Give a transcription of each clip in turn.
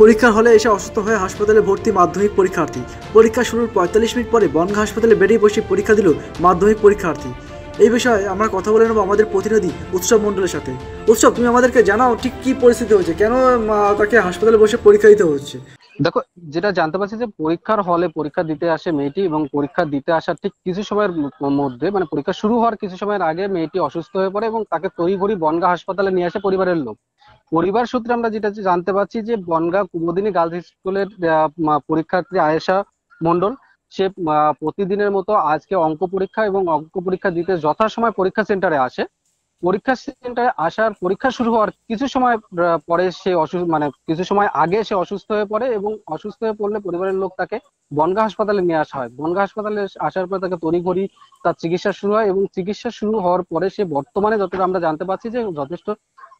পরীক্ষার হলে এসে অসুস্থ হয়ে হাসপাতালে ভর্তি মাধ্যমিক পরীক্ষার্থী পরীক্ষা শুরুর পঁয়তাল্লিশ মিনিট পরে বনগা হাসপাতালে বেডে বসে পরীক্ষা দিল মাধ্যমিক পরীক্ষার্থী এই বিষয়ে আমরা কথা বলে নেবো আমাদের প্রতিনিধি উৎসব মণ্ডলের সাথে উৎসব তুমি আমাদেরকে জানাও ঠিক কি পরিস্থিতি হচ্ছে কেন তাকে হাসপাতালে বসে পরীক্ষা দিতে হচ্ছে দেখো যেটা জানতে পারছি যে পরীক্ষার হলে পরীক্ষা দিতে আসে মেয়েটি এবং পরীক্ষা দিতে আসার ঠিক কিছু সময়ের মধ্যে মানে পরীক্ষা শুরু হওয়ার কিছু সময়ের আগে মেয়েটি অসুস্থ হয়ে পড়ে এবং তাকে তড়িঘড়ি বনগা হাসপাতালে নিয়ে আসে পরিবারের লোক পরিবার সূত্রে আমরা যেটা জানতে পারছি যে বনগাঁ কুমদিনী গার্লস স্কুলের পরীক্ষার্থী আয়েশা মন্ডল সে প্রতিদিনের মতো আজকে অঙ্ক পরীক্ষা এবং অঙ্ক পরীক্ষা দিতে যথাসময় পরীক্ষা সেন্টারে আসে পরীক্ষা সেন্টারে আসার পরীক্ষা শুরু হওয়ার কিছু সময় পরে সে অসুস্থ মানে কিছু সময় আগে সে অসুস্থ হয়ে পড়ে এবং অসুস্থ হয়ে পড়লে পরিবারের লোক তাকে বনগা হাসপাতালে নিয়ে আসা হয় বনগা হাসপাতালে আসার পরে তাকে তড়িঘড়ি তার চিকিৎসা শুরু হয় এবং চিকিৎসা শুরু হওয়ার পরে সে বর্তমানে যতটা আমরা জানতে পারছি যে যথেষ্ট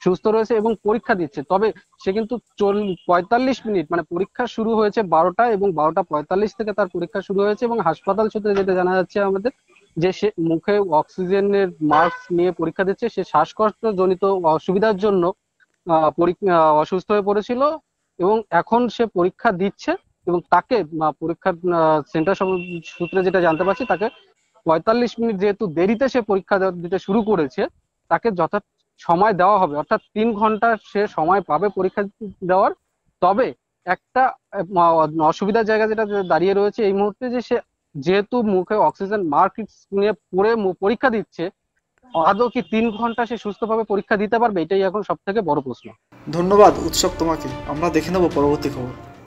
সুস্থ রয়েছে এবং পরীক্ষা দিচ্ছে তবে সে কিন্তু পঁয়তাল্লিশ মিনিট মানে পরীক্ষা শুরু হয়েছে বারোটা এবং বারোটা পঁয়তাল্লিশ থেকে তার পরীক্ষা শুরু হয়েছে এবং হাসপাতাল সূত্রে যেটা জানা যাচ্ছে আমাদের যে সে মুখে অক্সিজেনের মাস্ক নিয়ে পরীক্ষা দিচ্ছে সে শ্বাসকষ্ট জনিত অসুবিধার জন্য অসুস্থ হয়ে পড়েছিল এবং এখন সে পরীক্ষা দিচ্ছে এবং তাকে পরীক্ষার সেন্টার সূত্রে যেটা জানতে পারছি তাকে পঁয়তাল্লিশ মিনিট যেহেতু দেরিতে সে পরীক্ষা দিতে শুরু করেছে তাকে যথা সময় দেওয়া হবে অর্থাৎ তিন ঘন্টা সে সময় পাবে পরীক্ষা দেওয়ার তবে একটা অসুবিধার জায়গা যেটা দাঁড়িয়ে রয়েছে এই মুহূর্তে যে সে যেহেতু মুখে অক্সিজেন মার্কেট নিয়ে পড়ে পরীক্ষা দিচ্ছে আদৌ কি তিন ঘন্টা সে সুস্থভাবে পরীক্ষা দিতে পারবে এটাই এখন সব থেকে বড় প্রশ্ন ধন্যবাদ উৎসব তোমাকে আমরা দেখে নেব পরবর্তী খবর